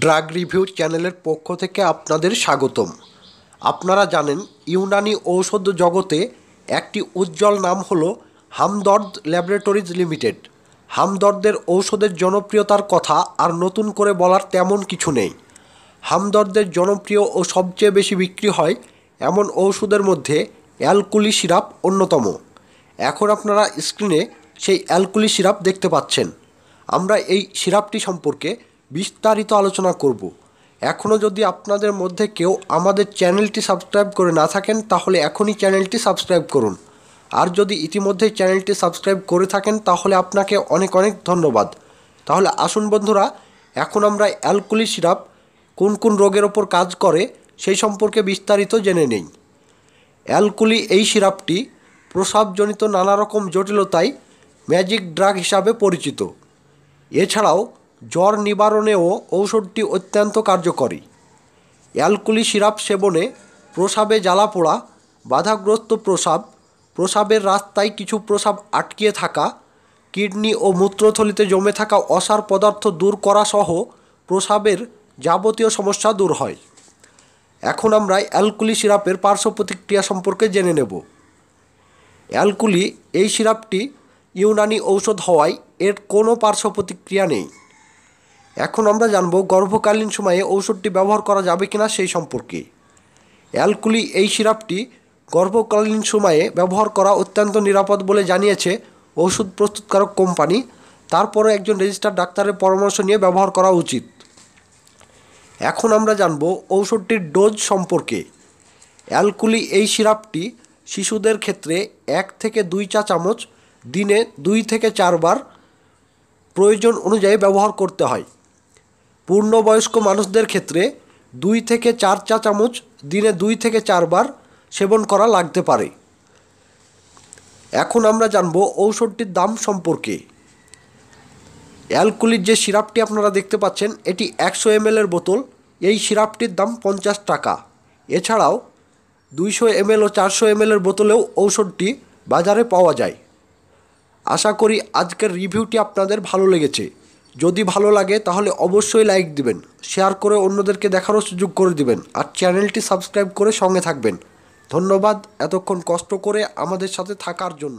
drug review চ্যানেলের পক্ষ থেকে আপনাদের স্বাগতম আপনারা জানেন ইউনানি ঔষধ জগতে একটি উজ্জ্বল নাম হল হামদর্দ ল্যাবরেটরিজ লিমিটেড হামদর্দের ঔষধের জনপ্রিয়তার কথা আর নতুন করে বলার তেমন কিছু নেই হামদর্দের জনপ্রিয় ও সবচেয়ে বেশি বিক্রি হয় এমন ঔষধের মধ্যে অ্যালকুলি সিরাপ অন্যতম এখন আপনারা স্ক্রিনে সেই অ্যালকুলি সিরাপ দেখতে পাচ্ছেন আমরা এই সিরাপটি সম্পর্কে বিস্তারিত আলোচনা করব এখনও যদি আপনাদের মধ্যে কেউ আমাদের চ্যানেলটি সাবস্ক্রাইব করে না থাকেন তাহলে এখনই চ্যানেলটি সাবস্ক্রাইব করুন আর যদি ইতিমধ্যে চ্যানেলটি সাবস্ক্রাইব করে থাকেন তাহলে আপনাকে অনেক অনেক ধন্যবাদ তাহলে আসুন বন্ধুরা এখন আমরা অ্যালকোহলি সিরাপ কোন কোন রোগের ওপর কাজ করে সেই সম্পর্কে বিস্তারিত জেনে নেই অ্যালকোহলি এই সিরাপটি প্রসাবজনিত নানা রকম জটিলতায় ম্যাজিক ড্রাগ হিসাবে পরিচিত এছাড়াও জ্বর নিবারণেও ঔষধটি অত্যন্ত কার্যকরী অ্যালকুলি সিরাপ সেবনে প্রসাবে জ্বালা পোড়া বাধাগ্রস্ত প্রসাব প্রসাবের রাস্তায় কিছু প্রসাব আটকিয়ে থাকা কিডনি ও মূত্রথলিতে জমে থাকা অসার পদার্থ দূর করা সহ প্রসাবের যাবতীয় সমস্যা দূর হয় এখন আমরা অ্যালকুলি সিরাপের পার্শ্ব প্রতিক্রিয়া সম্পর্কে জেনে নেব অ্যালকুলি এই সিরাপটি ইউনানি ঔষধ হওয়ায় এর কোনো পার্শ্ব প্রতিক্রিয়া নেই এখন আমরা জানব গর্ভকালীন সময়ে ঔষধটি ব্যবহার করা যাবে কিনা সেই সম্পর্কে অ্যালকুলি এই সিরাপটি গর্ভকালীন সময়ে ব্যবহার করা অত্যন্ত নিরাপদ বলে জানিয়েছে ওষুধ প্রস্তুতকারক কোম্পানি তারপরে একজন রেজিস্টার ডাক্তারের পরামর্শ নিয়ে ব্যবহার করা উচিত এখন আমরা জানব ঔষধটির ডোজ সম্পর্কে অ্যালকুলি এই সিরাপটি শিশুদের ক্ষেত্রে এক থেকে দুই চা চামচ দিনে দুই থেকে চারবার প্রয়োজন অনুযায়ী ব্যবহার করতে হয় পূর্ণবয়স্ক মানুষদের ক্ষেত্রে দুই থেকে চার চা চামচ দিনে দুই থেকে চারবার সেবন করা লাগতে পারে এখন আমরা জানব ঔষধটির দাম সম্পর্কে অ্যালকুলির যে সিরাপটি আপনারা দেখতে পাচ্ছেন এটি একশো এম বোতল এই সিরাপটির দাম পঞ্চাশ টাকা এছাড়াও দুইশো এম ও চারশো এম বোতলেও ঔষধটি বাজারে পাওয়া যায় আশা করি আজকের রিভিউটি আপনাদের ভালো লেগেছে যদি ভালো লাগে তাহলে অবশ্যই লাইক দিবেন শেয়ার করে অন্যদেরকে দেখারও সুযোগ করে দিবেন আর চ্যানেলটি সাবস্ক্রাইব করে সঙ্গে থাকবেন ধন্যবাদ এতক্ষণ কষ্ট করে আমাদের সাথে থাকার জন্য